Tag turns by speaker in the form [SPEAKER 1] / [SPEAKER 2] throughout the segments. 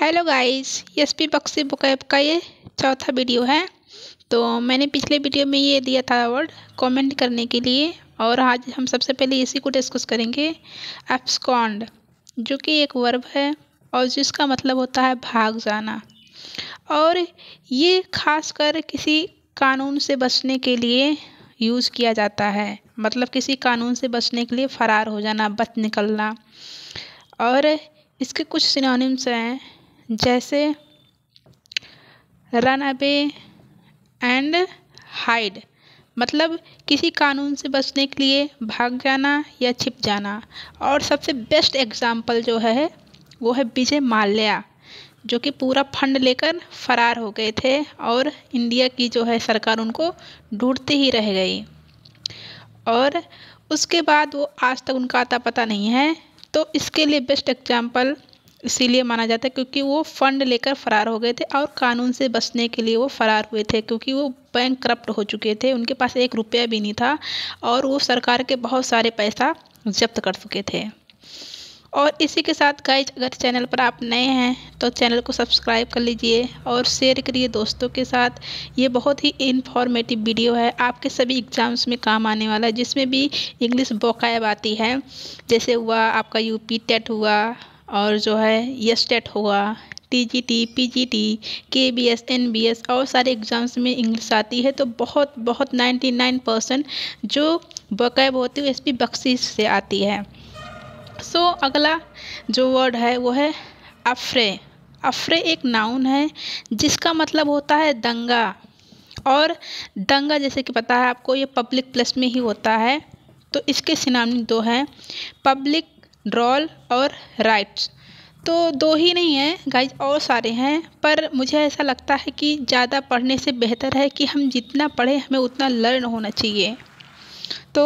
[SPEAKER 1] hello guys yes S P Bakshi book app का ये चौथा वीडियो है तो मैंने पिछले वीडियो में ये दिया था अवार्ड कमेंट करने के लिए और आज हम सबसे पहले इसी को डिस्कस करेंगे एप्सकॉन्ड जो कि एक वर्ब है और जिसका मतलब होता है भाग जाना और ये खासकर किसी कानून से बचने के लिए यूज़ किया जाता है मतलब किसी कानून से बचने के लिए फ़रार हो जाना बच निकलना और इसके कुछ सिनोनिम्स हैं जैसे रन अवे एंड हाइड मतलब किसी कानून से बचने के लिए भाग जाना या छिप जाना और सबसे बेस्ट एग्जाम्पल जो है वो है विजय माल्या जो कि पूरा फंड लेकर फरार हो गए थे और इंडिया की जो है सरकार उनको ढूंढती ही रह गई और उसके बाद वो आज तक उनका आता पता नहीं है तो इसके लिए बेस्ट एग्जाम्पल इसीलिए माना जाता है क्योंकि वो फंड लेकर फरार हो गए थे और कानून से बचने के लिए वो फरार हुए थे क्योंकि वो बैंक करप्ट हो चुके थे उनके पास एक रुपया भी नहीं था और वो सरकार के बहुत सारे पैसा जब्त कर चुके थे और इसी के साथ गाइज अगर चैनल पर आप नए हैं तो चैनल को सब्सक्राइब कर लीजिए और शेयर करिए दोस्तों के साथ ये बहुत ही इन्फॉर्मेटिव वीडियो है आपके सभी एग्ज़ाम्स में काम आने वाला है जिसमें भी इंग्लिश बोकायब आती है जैसे हुआ आपका यूपी टेट हुआ और जो है ये स्टेट हुआ T G T P G T K V S N V S और सारे एग्ज़ाम्स में इंग्लिश आती है तो बहुत बहुत नाइन्टी नाइन परसेंट जो बकैब होती है इस भी से आती है सो so, अगला जो वर्ड है वो है अफ्रे अफ्रे एक नाउन है जिसका मतलब होता है दंगा और दंगा जैसे कि पता है आपको ये पब्लिक प्लस में ही होता है तो इसके सिनामी दो हैं पब्लिक ड्रॉल और राइट्स तो दो ही नहीं हैं गाइज और सारे हैं पर मुझे ऐसा लगता है कि ज़्यादा पढ़ने से बेहतर है कि हम जितना पढ़ें हमें उतना लर्न होना चाहिए तो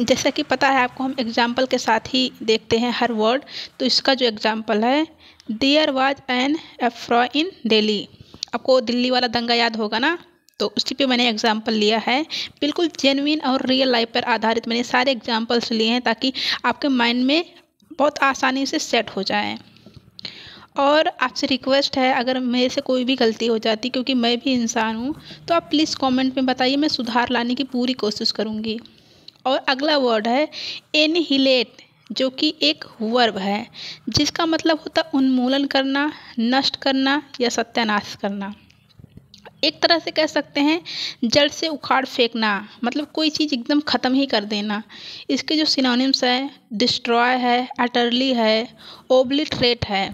[SPEAKER 1] जैसा कि पता है आपको हम एग्ज़ाम्पल के साथ ही देखते हैं हर वर्ड तो इसका जो एग्ज़ाम्पल है there was an affray in Delhi आपको दिल्ली वाला दंगा याद होगा ना तो उसी पे मैंने एग्जाम्पल लिया है बिल्कुल जेनविन और रियल लाइफ पर आधारित मैंने सारे एग्जाम्पल्स लिए हैं ताकि आपके माइंड में बहुत आसानी से सेट हो जाए और आपसे रिक्वेस्ट है अगर मेरे से कोई भी गलती हो जाती क्योंकि मैं भी इंसान हूँ तो आप प्लीज़ कमेंट में बताइए मैं सुधार लाने की पूरी कोशिश करूँगी और अगला वर्ड है एनहिलेट जो कि एक वर्ब है जिसका मतलब होता उन्मूलन करना नष्ट करना या सत्यानाश करना एक तरह से कह सकते हैं जड़ से उखाड़ फेंकना मतलब कोई चीज़ एकदम ख़त्म ही कर देना इसके जो सिनोनिम्स है डिस्ट्रॉय है अटरली है ओब्लिट्रेट है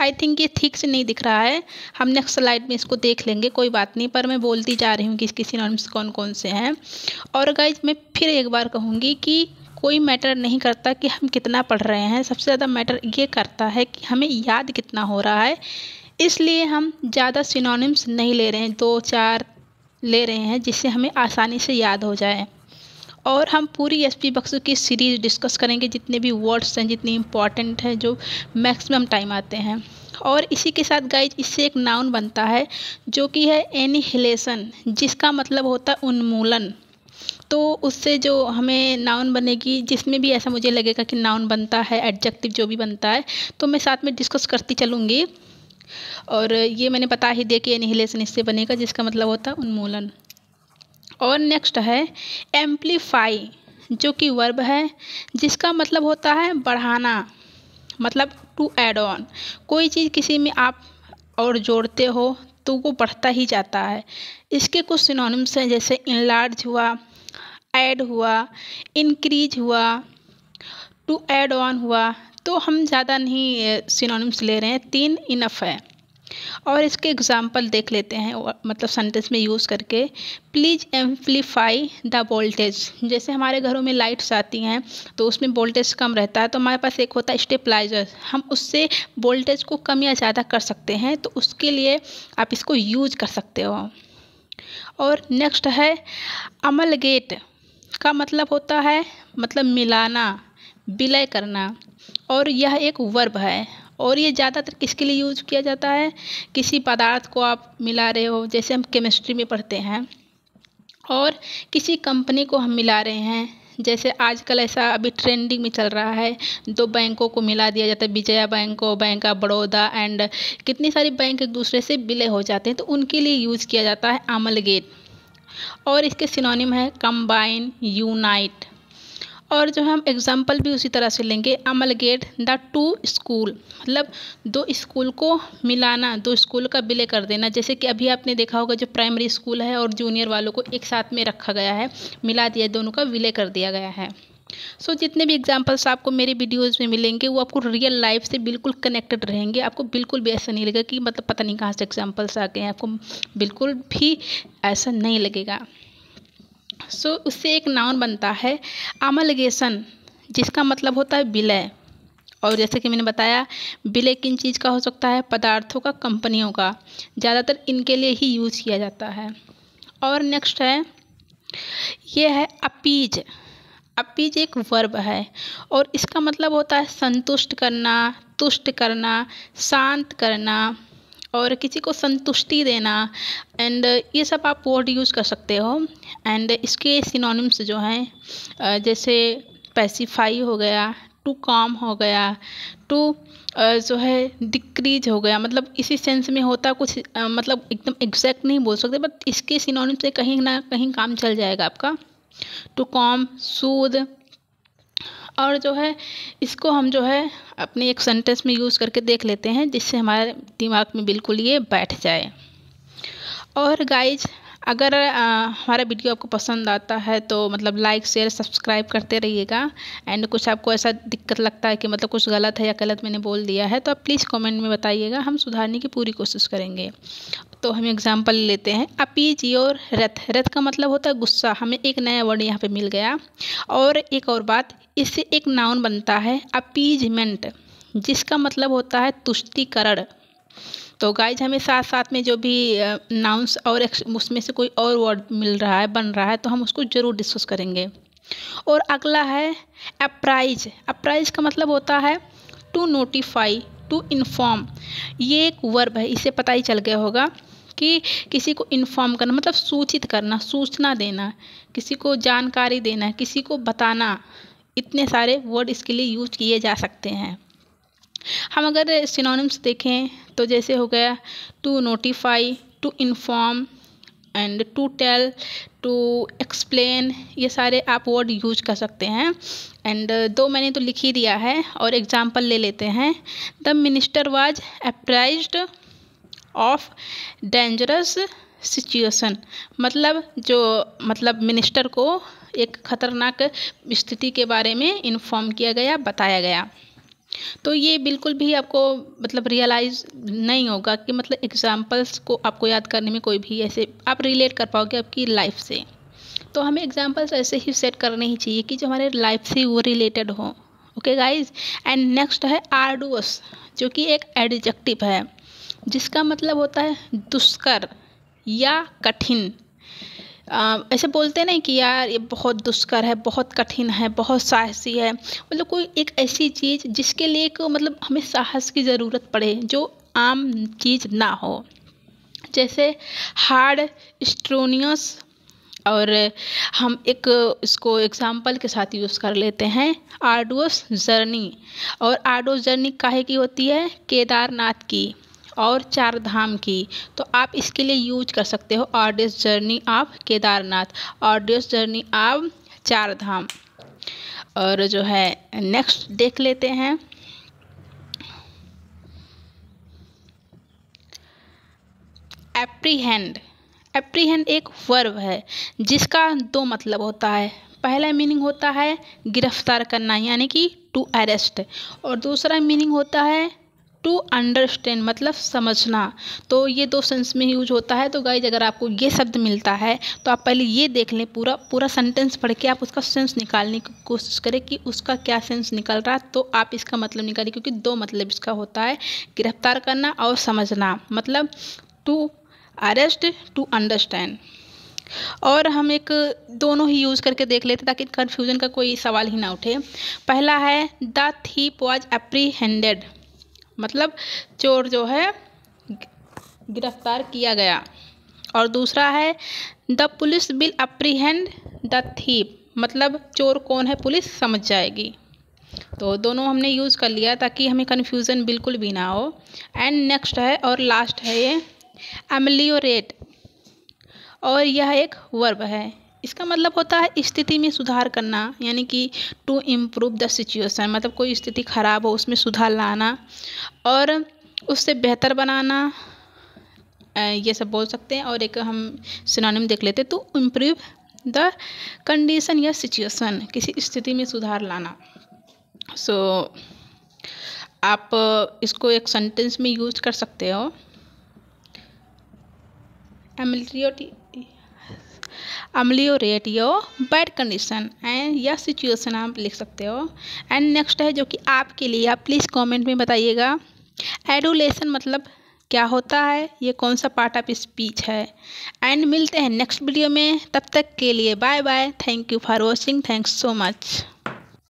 [SPEAKER 1] आई थिंक ये ठीक से नहीं दिख रहा है हम नेक्स्ट स्लाइड में इसको देख लेंगे कोई बात नहीं पर मैं बोलती जा रही हूँ कि इसके सिनोनिम्स कौन कौन से हैं और गाइज मैं फिर एक बार कहूँगी कि कोई मैटर नहीं करता कि हम कितना पढ़ रहे हैं सबसे ज़्यादा मैटर ये करता है कि हमें याद कितना हो रहा है इसलिए हम ज़्यादा सिनोनिम्स नहीं ले रहे हैं दो चार ले रहे हैं जिससे हमें आसानी से याद हो जाए और हम पूरी एस पी बक्सू की सीरीज़ डिस्कस करेंगे जितने भी वर्ड्स हैं जितने इम्पॉर्टेंट हैं जो मैक्सिमम टाइम आते हैं और इसी के साथ गाइज इससे एक नाउन बनता है जो कि है एनिहिलेशन जिसका मतलब होता है उन्मूलन तो उससे जो हमें नाउन बनेगी जिसमें भी ऐसा मुझे लगेगा कि नाउन बनता है एडजेक्टिव जो भी बनता है तो मैं साथ में डिस्कस करती चलूँगी और ये मैंने बता ही दिया कि एनिहिलेशन इससे बनेगा जिसका मतलब होता है उन्मूलन और नेक्स्ट है एम्पलीफाई जो कि वर्ब है जिसका मतलब होता है बढ़ाना मतलब टू एड ऑन कोई चीज़ किसी में आप और जोड़ते हो तो वो बढ़ता ही जाता है इसके कुछ सिनोनिम्स हैं जैसे इनलार्ज हुआ ऐड हुआ इंक्रीज हुआ टू एड ऑन हुआ तो हम ज़्यादा नहीं सिनोनिम्स ले रहे हैं तीन इनफ है और इसके एग्जाम्पल देख लेते हैं मतलब सेंटेंस में यूज़ करके प्लीज़ एम्पलीफाई द वोल्टेज जैसे हमारे घरों में लाइट्स आती हैं तो उसमें वोल्टेज कम रहता है तो हमारे पास एक होता है स्टेपलाइजर हम उससे वोल्टेज को कम या ज़्यादा कर सकते हैं तो उसके लिए आप इसको यूज कर सकते हो और नेक्स्ट है अमलगेट का मतलब होता है मतलब मिलाना विलय करना और यह एक वर्ब है और ये ज़्यादातर किसके लिए यूज किया जाता है किसी पदार्थ को आप मिला रहे हो जैसे हम केमिस्ट्री में पढ़ते हैं और किसी कंपनी को हम मिला रहे हैं जैसे आजकल ऐसा अभी ट्रेंडिंग में चल रहा है दो बैंकों को मिला दिया जाता है विजया बैंक को बैंक ऑफ बड़ौदा एंड कितनी सारी बैंक एक दूसरे से विलय हो जाते हैं तो उनके लिए यूज़ किया जाता है गेट और इसके सिनोनिम है कंबाइन यूनाइट और जो हम एग्जाम्पल भी उसी तरह से लेंगे amalgamate the two school मतलब दो स्कूल को मिलाना दो स्कूल का विलय कर देना जैसे कि अभी आपने देखा होगा जो प्राइमरी स्कूल है और जूनियर वालों को एक साथ में रखा गया है मिला दिया दोनों का विलय कर दिया गया है सो so, जितने भी एग्जाम्पल्स आपको मेरे वीडियोज़ में मिलेंगे वो आपको रियल लाइफ से बिल्कुल कनेक्टेड रहेंगे आपको बिल्कुल भी ऐसा नहीं लगेगा कि मतलब पता नहीं कहाँ से एग्जाम्पल्स आ गए हैं आपको बिल्कुल भी ऐसा नहीं लगेगा सो उससे एक नाउन बनता है अमलगेशन जिसका मतलब होता है विलय और जैसे कि मैंने बताया विलय किन चीज़ का हो सकता है पदार्थों का कंपनियों का ज़्यादातर इनके लिए ही यूज किया जाता है और नेक्स्ट है ये है अपीज अपीज एक वर्ब है और इसका मतलब होता है संतुष्ट करना तुष्ट करना शांत करना और किसी को संतुष्टि देना एंड ये सब आप वर्ड यूज़ कर सकते हो एंड इसके सिनोनिम्स जो हैं जैसे पैसिफाई हो गया टू काम हो गया टू जो है डिक्रीज हो गया मतलब इसी सेंस में होता कुछ मतलब एकदम एग्जैक्ट नहीं बोल सकते बट इसके सिनोनिम से कहीं ना कहीं काम चल जाएगा आपका टू कॉम सूद और जो है इसको हम जो है अपने एक सेंटेंस में यूज़ करके देख लेते हैं जिससे हमारे दिमाग में बिल्कुल ये बैठ जाए और गाइज अगर हमारा वीडियो आपको पसंद आता है तो मतलब लाइक शेयर सब्सक्राइब करते रहिएगा एंड कुछ आपको ऐसा दिक्कत लगता है कि मतलब कुछ गलत है या गलत मैंने बोल दिया है तो आप प्लीज़ कमेंट में बताइएगा हम सुधारने की पूरी कोशिश करेंगे तो हम एग्जाम्पल लेते हैं अपीज योर रथ रथ का मतलब होता है गुस्सा हमें एक नया वर्ड यहाँ पे मिल गया और एक और बात इससे एक नाउन बनता है अपीजमेंट जिसका मतलब होता है तुष्टिकरण तो गाइज हमें साथ साथ में जो भी नाउंस और उसमें से कोई और वर्ड मिल रहा है बन रहा है तो हम उसको ज़रूर डिस्कस करेंगे और अगला है अप्राइज अप्राइज का मतलब होता है टू नोटिफाई टू इन्फॉर्म ये एक वर्ब है इसे पता ही चल गया होगा कि किसी को इन्फॉर्म करना मतलब सूचित करना सूचना देना किसी को जानकारी देना किसी को बताना इतने सारे वर्ड इसके लिए यूज किए जा सकते हैं हम अगर सिनोनिम्स देखें तो जैसे हो गया to notify to inform and to tell to explain ये सारे आप वर्ड यूज कर सकते हैं एंड दो मैंने तो लिख ही दिया है और एग्जाम्पल ले लेते हैं the minister was apprised of dangerous situation मतलब जो मतलब मिनिस्टर को एक खतरनाक स्थिति के बारे में इन्फॉर्म किया गया बताया गया तो ये बिल्कुल भी आपको मतलब रियलाइज़ नहीं होगा कि मतलब एग्ज़ाम्पल्स को आपको याद करने में कोई भी ऐसे आप रिलेट कर पाओगे आपकी लाइफ से तो हमें एग्ज़ाम्पल्स ऐसे ही सेट करने ही चाहिए कि जो हमारे लाइफ से वो रिलेटेड हो ओके गाइज एंड नेक्स्ट है आर्डुअस जो कि एक एडजेक्टिव है जिसका मतलब होता है दुष्कर या कठिन ऐसे बोलते नहीं कि यार ये बहुत दुष्कर है बहुत कठिन है बहुत साहसी है मतलब कोई एक ऐसी चीज़ जिसके लिए को मतलब हमें साहस की ज़रूरत पड़े जो आम चीज़ ना हो जैसे हार्ड स्ट्रोनियस और हम एक इसको एग्ज़ाम्पल के साथ यूज़ कर लेते हैं आर्डोस जर्नी और आर्डोस जर्नी काहे की होती है केदारनाथ की और चार धाम की तो आप इसके लिए यूज कर सकते हो arduous journey of Kedarnath arduous journey of Char Dham और जो है नेक्स्ट देख लेते हैं एप्रीहेंड एप्रीहेंड एक वर्ब है जिसका दो मतलब होता है पहला मीनिंग होता है गिरफ्तार करना यानी कि टू अरेस्ट और दूसरा मीनिंग होता है टू अंडरस्टैंड मतलब समझना तो ये दो सेंस में यूज होता है तो गाइज अगर आपको ये शब्द मिलता है तो आप पहले ये देख लें पूरा पूरा सेंटेंस पढ़ के आप उसका सेंस निकालने की कोशिश करें कि उसका क्या सेंस निकल रहा है तो आप इसका मतलब निकालें क्योंकि दो मतलब इसका होता है गिरफ्तार करना और समझना मतलब टू अरेस्ट टू अंडरस्टैंड और हम एक दोनों ही यूज़ करके देख लेते ताकि कन्फ्यूज़न का कोई सवाल ही ना उठे पहला है द थीप वॉज अप्रीहेंडेड मतलब चोर जो है गिरफ्तार किया गया और दूसरा है the police will apprehend the thief मतलब चोर कौन है पुलिस समझ जाएगी तो दोनों हमने यूज़ कर लिया ताकि हमें कन्फ्यूज़न बिल्कुल भी ना हो एंड नेक्स्ट है और लास्ट है ये एमलियोरेट और यह एक वर्ब है इसका मतलब होता है स्थिति में सुधार करना यानी कि टू इम्प्रूव द सिचुएसन मतलब कोई स्थिति ख़राब हो उसमें सुधार लाना और उससे बेहतर बनाना ये सब बोल सकते हैं और एक हम सिनोनिम देख लेते हैं तो इम्प्रूव द कंडीशन या सिचुएशन किसी स्थिति में सुधार लाना सो so, आप इसको एक सेंटेंस में यूज कर सकते हो ameliorate your bad condition and या सिचुएसन आप लिख सकते हो एंड नेक्स्ट है जो कि आपके लिए आप प्लीज़ कॉमेंट में बताइएगा एडोलेसन मतलब क्या होता है ये कौन सा पार्ट ऑफ स्पीच है एंड मिलते हैं नेक्स्ट वीडियो में तब तक के लिए bye bye thank you for watching thanks so much